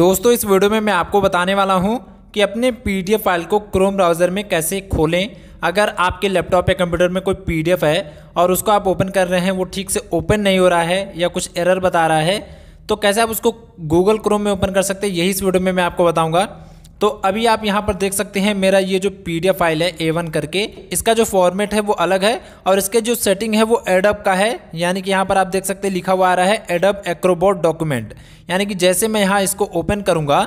दोस्तों इस वीडियो में मैं आपको बताने वाला हूँ कि अपने पी फाइल को क्रोम ब्राउज़र में कैसे खोलें अगर आपके लैपटॉप या कंप्यूटर में कोई पी है और उसको आप ओपन कर रहे हैं वो ठीक से ओपन नहीं हो रहा है या कुछ एरर बता रहा है तो कैसे आप उसको गूगल क्रोम में ओपन कर सकते हैं यही इस वीडियो में मैं आपको बताऊँगा तो अभी आप यहाँ पर देख सकते हैं मेरा ये जो पी फाइल है ए वन करके इसका जो फॉर्मेट है वो अलग है और इसके जो सेटिंग है वो एडप का है यानी कि यहाँ पर आप देख सकते हैं लिखा हुआ आ रहा है एडप एक्रोबोट डॉक्यूमेंट यानी कि जैसे मैं यहाँ इसको ओपन करूँगा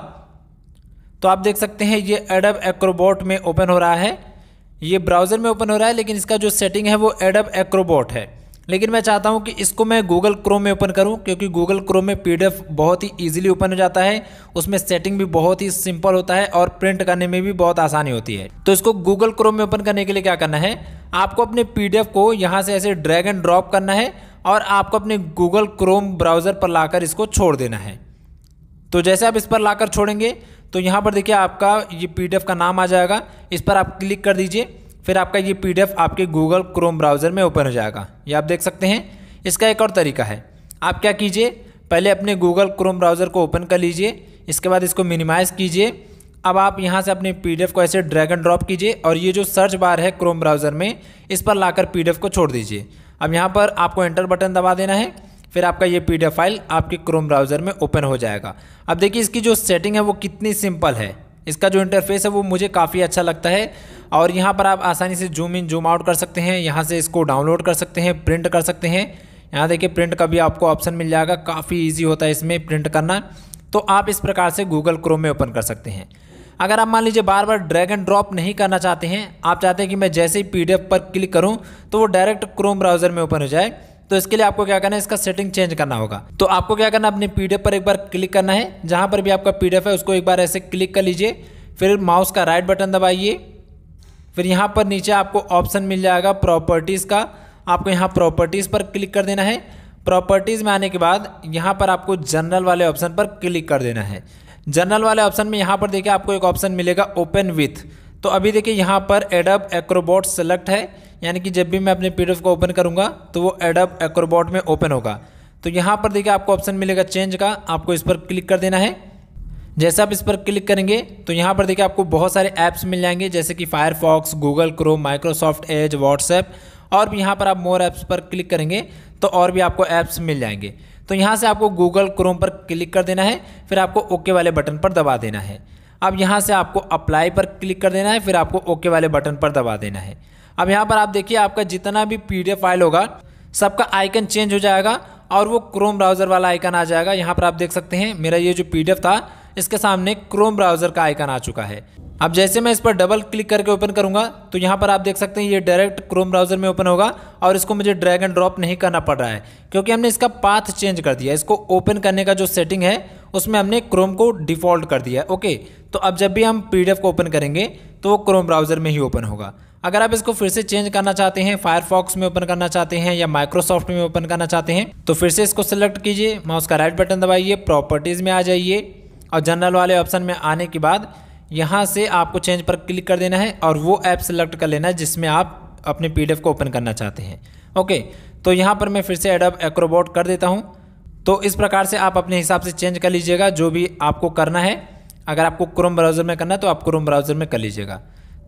तो आप देख सकते हैं ये एडब एक्रोबोट में ओपन हो रहा है ये ब्राउज़र में ओपन हो रहा है लेकिन इसका जो सेटिंग है वो एडब एक्रोबोट है लेकिन मैं चाहता हूँ कि इसको मैं गूगल क्रोम में ओपन करूँ क्योंकि गूगल क्रोम में पी बहुत ही ईजिली ओपन हो जाता है उसमें सेटिंग भी बहुत ही सिंपल होता है और प्रिंट करने में भी बहुत आसानी होती है तो इसको गूगल क्रोम में ओपन करने के लिए क्या करना है आपको अपने पी को यहाँ से ऐसे ड्रैग एंड ड्रॉप करना है और आपको अपने गूगल क्रोम ब्राउज़र पर लाकर इसको छोड़ देना है तो जैसे आप इस पर लाकर छोड़ेंगे तो यहाँ पर देखिए आपका ये पी का नाम आ जाएगा इस पर आप क्लिक कर दीजिए फिर आपका ये पी आपके गूगल क्रोम ब्राउज़र में ओपन हो जाएगा ये आप देख सकते हैं इसका एक और तरीका है आप क्या कीजिए पहले अपने गूगल क्रोम ब्राउज़र को ओपन कर लीजिए इसके बाद इसको मिनिमाइज़ कीजिए अब आप यहाँ से अपने पी को ऐसे ड्रैग एंड ड्रॉप कीजिए और ये जो सर्च बार है क्रोम ब्राउज़र में इस पर लाकर पी को छोड़ दीजिए अब यहाँ पर आपको एंटर बटन दबा देना है फिर आपका ये पी फाइल आपके क्रोम ब्राउज़र में ओपन हो जाएगा अब देखिए इसकी जो सेटिंग है वो कितनी सिंपल है इसका जो इंटरफेस है वो मुझे काफ़ी अच्छा लगता है और यहाँ पर आप आसानी से जूम इन जूम आउट कर सकते हैं यहाँ से इसको डाउनलोड कर सकते हैं प्रिंट कर सकते हैं यहाँ देखिए प्रिंट का भी आपको ऑप्शन मिल जाएगा काफ़ी ईजी होता है इसमें प्रिंट करना तो आप इस प्रकार से गूगल क्रोम में ओपन कर सकते हैं अगर आप मान लीजिए बार बार ड्रैग एंड ड्रॉप नहीं करना चाहते हैं आप चाहते हैं कि मैं जैसे ही पी पर क्लिक करूँ तो वो डायरेक्ट क्रोम ब्राउज़र में ओपन हो जाए तो इसके लिए आपको क्या करना है इसका सेटिंग चेंज करना होगा तो आपको क्या करना है अपने पी पर एक बार क्लिक करना है जहाँ पर भी आपका पी है उसको एक बार ऐसे क्लिक कर लीजिए फिर माउस का राइट बटन दबाइए फिर यहाँ पर नीचे आपको ऑप्शन मिल जाएगा प्रॉपर्टीज़ का आपको यहाँ प्रॉपर्टीज़ पर क्लिक कर देना है प्रॉपर्टीज़ में आने के बाद यहाँ पर आपको जनरल वाले ऑप्शन पर क्लिक कर देना है जनरल वाले ऑप्शन में यहाँ पर देखिए आपको एक ऑप्शन मिलेगा ओपन विथ तो अभी देखिए यहाँ पर एडब एक्रोबोट सेलेक्ट है यानी कि जब भी मैं अपने पी को ओपन करूँगा तो वो एडब एक्रोबोट में ओपन होगा तो यहाँ पर देखिए आपको ऑप्शन मिलेगा चेंज का आपको इस पर क्लिक कर देना है जैसे आप इस पर क्लिक करेंगे तो यहाँ पर देखिए आपको बहुत सारे ऐप्स मिल जाएंगे जैसे कि Firefox Google Chrome Microsoft Edge WhatsApp और भी यहाँ पर आप मोर ऐप्स पर क्लिक करेंगे तो और भी आपको ऐप्स मिल जाएंगे तो यहाँ से आपको गूगल क्रोम पर क्लिक कर देना है फिर आपको ओके वाले बटन पर दबा देना है अब यहाँ से आपको अप्लाई पर क्लिक कर देना है फिर आपको ओके वाले बटन पर दबा देना है अब यहाँ पर आप देखिए आपका जितना भी पी फाइल होगा सबका आइकन चेंज हो जाएगा और वो क्रोम ब्राउज़र वाला आइकन आ जाएगा यहाँ पर आप देख सकते हैं मेरा ये जो पी था इसके सामने क्रोम ब्राउज़र का आइकन आ चुका है अब जैसे मैं इस पर डबल क्लिक करके ओपन करूंगा तो यहाँ पर आप देख सकते हैं ये डायरेक्ट क्रोम ब्राउज़र में ओपन होगा और इसको मुझे ड्रैग एंड ड्रॉप नहीं करना पड़ रहा है क्योंकि हमने इसका पाथ चेंज कर दिया इसको ओपन करने का जो सेटिंग है उसमें हमने क्रोम को डिफ़ॉल्ट कर दिया ओके तो अब जब भी हम पी को ओपन करेंगे तो वो क्रोम ब्राउज़र में ही ओपन होगा अगर आप इसको फिर से चेंज करना चाहते हैं फायरफॉक्स में ओपन करना चाहते हैं या माइक्रोसॉफ्ट में ओपन करना चाहते हैं तो फिर से इसको सेलेक्ट कीजिए माउस का राइट बटन दबाइए प्रॉपर्टीज़ में आ जाइए और जनरल वाले ऑप्शन में आने के बाद यहाँ से आपको चेंज पर क्लिक कर देना है और वो ऐप सेलेक्ट कर लेना है जिसमें आप अपने पी को ओपन करना चाहते हैं ओके तो यहाँ पर मैं फिर से एडअप एक्रोबोट कर देता हूँ तो इस प्रकार से आप अपने हिसाब से चेंज कर लीजिएगा जो भी आपको करना है अगर आपको क्रोम ब्राउज़र में करना है तो आप क्रोम ब्राउज़र में कर लीजिएगा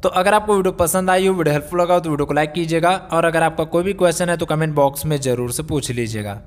तो अगर आपको वीडियो पसंद आई हो वीडियो हेल्पफुल लगा हो तो वीडियो को लाइक कीजिएगा और अगर आपका कोई भी क्वेश्चन है तो कमेंट बॉक्स में ज़रूर से पूछ लीजिएगा